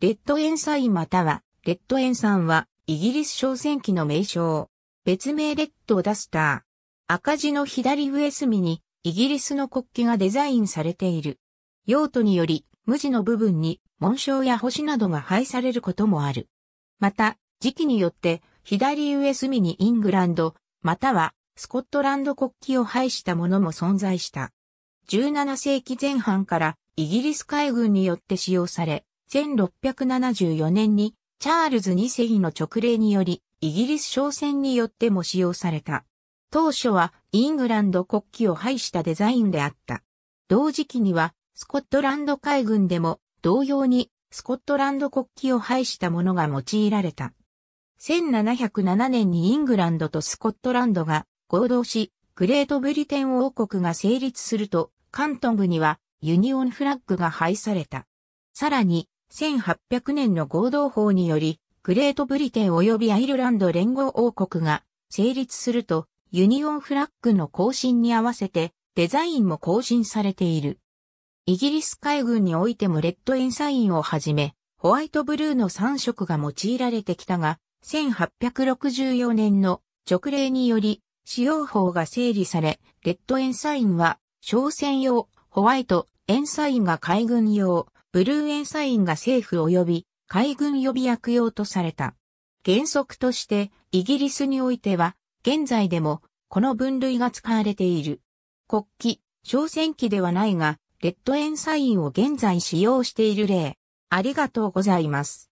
レッドエンサインまたは、レッドエンサンは、イギリス商戦機の名称。別名レッドダスター。赤字の左上隅に、イギリスの国旗がデザインされている。用途により、無地の部分に、紋章や星などが配されることもある。また、時期によって、左上隅にイングランド、または、スコットランド国旗を配したものも存在した。17世紀前半から、イギリス海軍によって使用され、1674年にチャールズ2世の勅令により、イギリス商船によっても使用された。当初はイングランド国旗を配したデザインであった。同時期にはスコットランド海軍でも同様にスコットランド国旗を配したものが用いられた。1707年にイングランドとスコットランドが合同し、グレートブリテン王国が成立すると、関東部にはユニオンフラッグが配された。さらに、1800年の合同法により、グレートブリテン及びアイルランド連合王国が成立すると、ユニオンフラッグの更新に合わせて、デザインも更新されている。イギリス海軍においてもレッドエンサインをはじめ、ホワイトブルーの3色が用いられてきたが、1864年の直令により、使用法が整理され、レッドエンサインは、商船用、ホワイト、エンサインが海軍用、ブルーエンサインが政府及び海軍予備役用とされた。原則としてイギリスにおいては現在でもこの分類が使われている。国旗、小戦旗ではないが、レッドエンサインを現在使用している例。ありがとうございます。